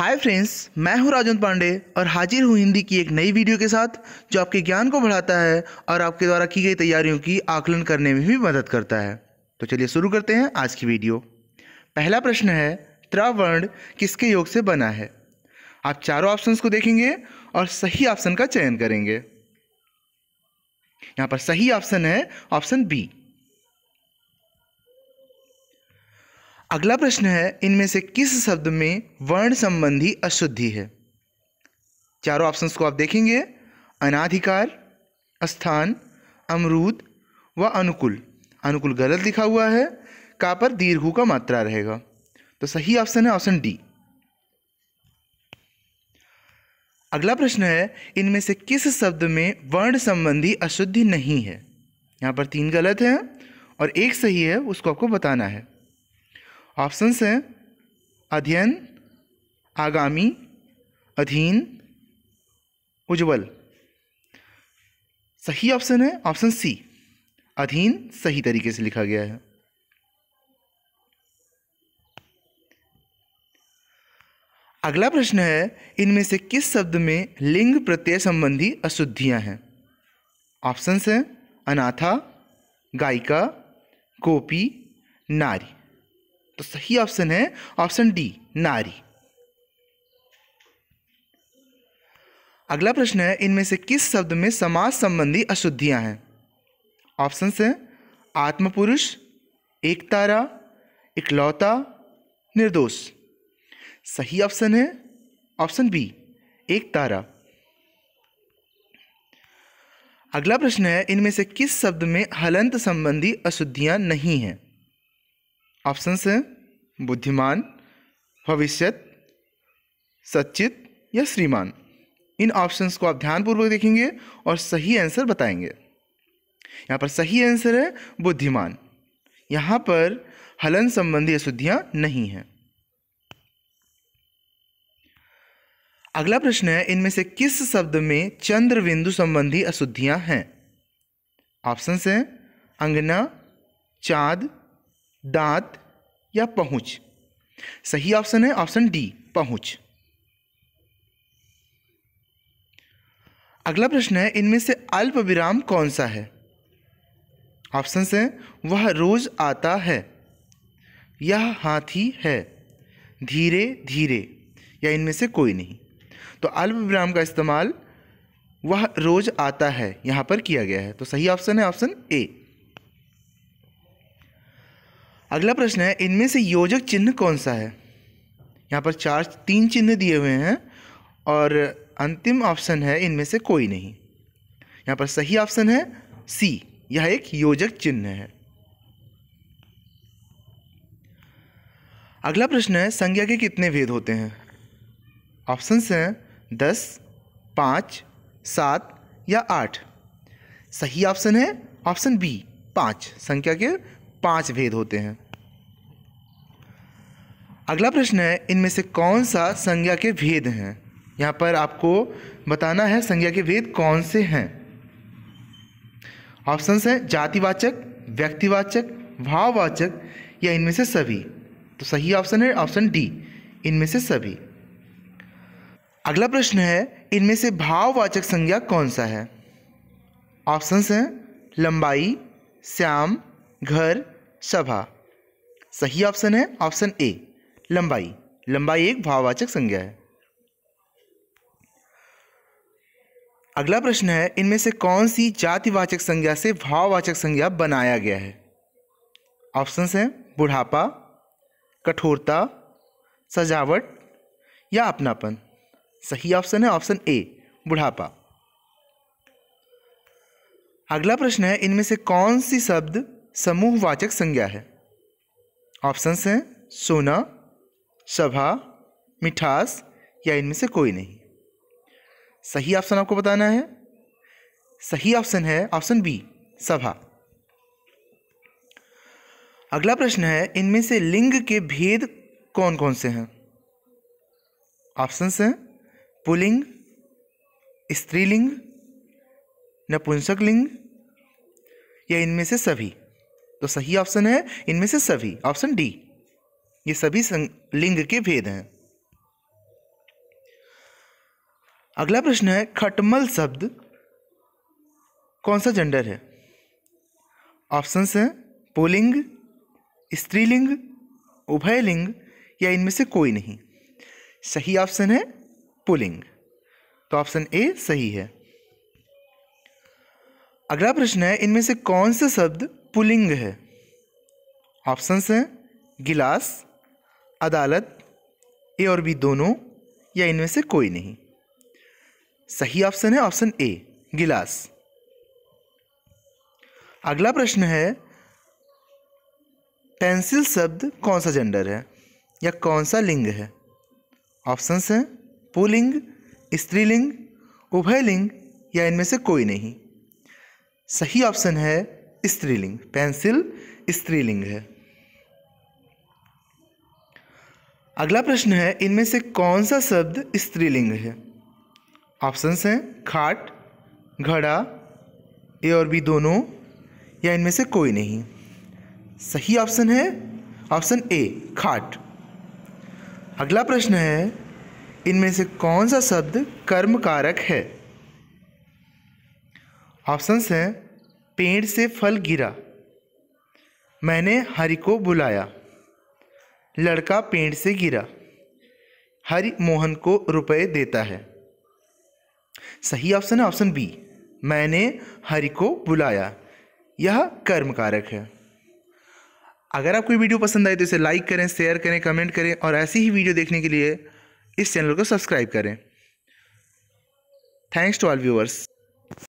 hi friends मैं हूं राजन पांडे और हाजिर हूं हिंदी की एक नई वीडियो के साथ जो आपके ज्ञान को बढ़ाता है और आपके द्वारा की गई तैयारियों की आकलन करने में भी मदद करता है तो चलिए शुरू करते हैं आज की वीडियो पहला प्रश्न है त्रावर्ण किसके योग से बना है आप चारों ऑप्शन को देखेंगे और सही ऑप्शन का चयन करेंगे यहाँ पर सही ऑप्शन है ऑप्शन बी अगला प्रश्न है इनमें से किस शब्द में वर्ण संबंधी अशुद्धि है चारों ऑप्शंस को आप देखेंगे अनाधिकार स्थान अमरूद व अनुकूल अनुकूल गलत लिखा हुआ है का पर दीर्घु का मात्रा रहेगा तो सही ऑप्शन है ऑप्शन डी अगला प्रश्न है इनमें से किस शब्द में वर्ण संबंधी अशुद्धि नहीं है यहाँ पर तीन गलत हैं और एक सही है उसको आपको बताना है ऑप्शंस हैं अध्ययन आगामी अधीन उज्जवल सही ऑप्शन है ऑप्शन सी अधीन सही तरीके से लिखा गया है अगला प्रश्न है इनमें से किस शब्द में लिंग प्रत्यय संबंधी अशुद्धियां हैं ऑप्शंस हैं अनाथा गायिका गोपी नारी तो सही ऑप्शन है ऑप्शन डी नारी अगला प्रश्न है इनमें से किस शब्द में समाज संबंधी अशुद्धियां हैं ऑप्शन है आत्मपुरुष एक तारा इकलौता निर्दोष सही ऑप्शन है ऑप्शन बी एक तारा अगला प्रश्न है इनमें से किस शब्द में हलंत संबंधी अशुद्धियां नहीं हैं ऑप्शन है बुद्धिमान भविष्य सचित या श्रीमान इन ऑप्शंस को आप ध्यानपूर्वक देखेंगे और सही आंसर बताएंगे यहाँ पर सही आंसर है बुद्धिमान यहाँ पर हलन संबंधी अशुद्धियाँ नहीं हैं अगला प्रश्न है इनमें से किस शब्द में चंद्र बिंदु संबंधी अशुद्धियां हैं ऑप्शन हैं अंगना चाँद दांत या पहुंच सही ऑप्शन है ऑप्शन डी पहुंच अगला प्रश्न है इनमें से अल्प विराम कौन सा है ऑप्शन है वह रोज आता है यह हाथी है धीरे धीरे या इनमें से कोई नहीं तो अल्प विराम का इस्तेमाल वह रोज आता है यहां पर किया गया है तो सही ऑप्शन है ऑप्शन ए अगला प्रश्न है इनमें से योजक चिन्ह कौन सा है यहाँ पर चार तीन चिन्ह दिए हुए हैं और अंतिम ऑप्शन है इनमें से कोई नहीं यहाँ पर सही ऑप्शन है सी यह एक योजक चिन्ह है अगला प्रश्न है संज्ञा के कितने भेद होते हैं ऑप्शंस हैं दस पाँच सात या आठ सही ऑप्शन है ऑप्शन बी पाँच संख्या के पांच भेद होते हैं अगला प्रश्न है इनमें से कौन सा संज्ञा के भेद हैं यहाँ पर आपको बताना है संज्ञा के भेद कौन से हैं ऑप्शंस हैं जातिवाचक व्यक्तिवाचक भाववाचक या इनमें से सभी तो सही ऑप्शन है ऑप्शन डी इनमें से सभी अगला प्रश्न है इनमें से भाववाचक संज्ञा कौन सा है ऑप्शंस हैं लंबाई श्याम घर सभा सही ऑप्शन है ऑप्शन ए लंबाई लंबाई एक भाववाचक संज्ञा है अगला प्रश्न है इनमें से कौन सी जातिवाचक संज्ञा से भाववाचक संज्ञा बनाया गया है ऑप्शन हैं बुढ़ापा कठोरता सजावट या अपनापन सही ऑप्शन है ऑप्शन ए बुढ़ापा अगला प्रश्न है इनमें से कौन सी शब्द समूहवाचक संज्ञा है ऑप्शंस हैं सोना सभा मिठास या इनमें से कोई नहीं सही ऑप्शन आपको बताना है सही ऑप्शन है ऑप्शन बी सभा अगला प्रश्न है इनमें से लिंग के भेद कौन कौन से हैं ऑप्शंस हैं पुलिंग स्त्रीलिंग नपुंसक लिंग या इनमें से सभी तो सही ऑप्शन है इनमें से सभी ऑप्शन डी ये सभी लिंग के भेद हैं अगला प्रश्न है खटमल शब्द कौन सा जेंडर है ऑप्शन हैं पुलिंग स्त्रीलिंग उभयलिंग या इनमें से कोई नहीं सही ऑप्शन है पुलिंग तो ऑप्शन ए सही है अगला प्रश्न है इनमें से कौन से शब्द पुलिंग है ऑप्शंस हैं गिलास अदालत ए और बी दोनों या इनमें से कोई नहीं सही ऑप्शन है ऑप्शन ए गिलास अगला प्रश्न है पेंसिल शब्द कौन सा जेंडर है या कौन सा लिंग है ऑप्शंस हैं पुलिंग स्त्रीलिंग उभयलिंग या इनमें से कोई नहीं सही ऑप्शन है स्त्रीलिंग पेंसिल स्त्रीलिंग है अगला प्रश्न है इनमें से कौन सा शब्द स्त्रीलिंग है ऑप्शंस हैं खाट घड़ा ए और बी दोनों या इनमें से कोई नहीं सही ऑप्शन है ऑप्शन ए खाट अगला प्रश्न है इनमें से कौन सा शब्द कर्म कारक है ऑप्शंस हैं पेड़ से फल गिरा मैंने हरि को बुलाया लड़का पेड़ से गिरा हरि मोहन को रुपए देता है सही ऑप्शन है ऑप्शन बी मैंने हरि को बुलाया यह कर्म कारक है अगर आपको वीडियो पसंद आए तो इसे लाइक करें शेयर करें कमेंट करें और ऐसी ही वीडियो देखने के लिए इस चैनल को सब्सक्राइब करें थैंक्स टू ऑल व्यूअर्स